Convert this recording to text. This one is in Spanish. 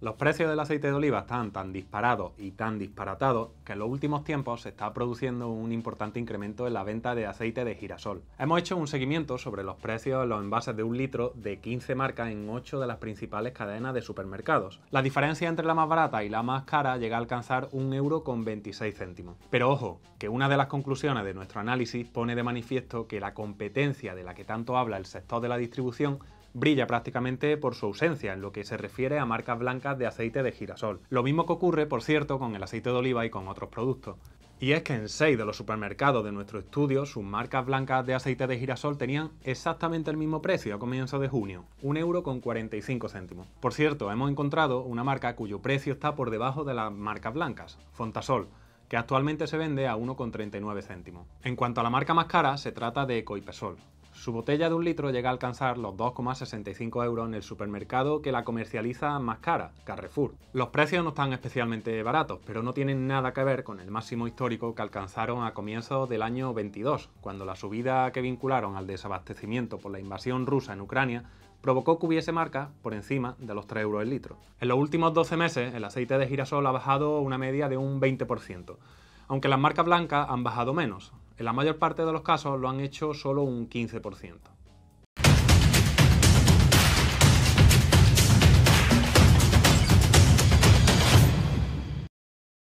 Los precios del aceite de oliva están tan disparados y tan disparatados que en los últimos tiempos se está produciendo un importante incremento en la venta de aceite de girasol. Hemos hecho un seguimiento sobre los precios en los envases de un litro de 15 marcas en 8 de las principales cadenas de supermercados. La diferencia entre la más barata y la más cara llega a alcanzar un euro con 26 céntimos. Pero ojo, que una de las conclusiones de nuestro análisis pone de manifiesto que la competencia de la que tanto habla el sector de la distribución brilla prácticamente por su ausencia en lo que se refiere a marcas blancas de aceite de girasol. Lo mismo que ocurre, por cierto, con el aceite de oliva y con otros productos. Y es que en 6 de los supermercados de nuestro estudio, sus marcas blancas de aceite de girasol tenían exactamente el mismo precio a comienzos de junio, céntimos. Por cierto, hemos encontrado una marca cuyo precio está por debajo de las marcas blancas, Fontasol, que actualmente se vende a 1,39 céntimos. En cuanto a la marca más cara, se trata de Coipesol, su botella de un litro llega a alcanzar los 2,65 euros en el supermercado que la comercializa más cara, Carrefour. Los precios no están especialmente baratos, pero no tienen nada que ver con el máximo histórico que alcanzaron a comienzos del año 22, cuando la subida que vincularon al desabastecimiento por la invasión rusa en Ucrania provocó que hubiese marcas por encima de los 3 euros el litro. En los últimos 12 meses, el aceite de girasol ha bajado una media de un 20%, aunque las marcas blancas han bajado menos en la mayor parte de los casos lo han hecho solo un 15%.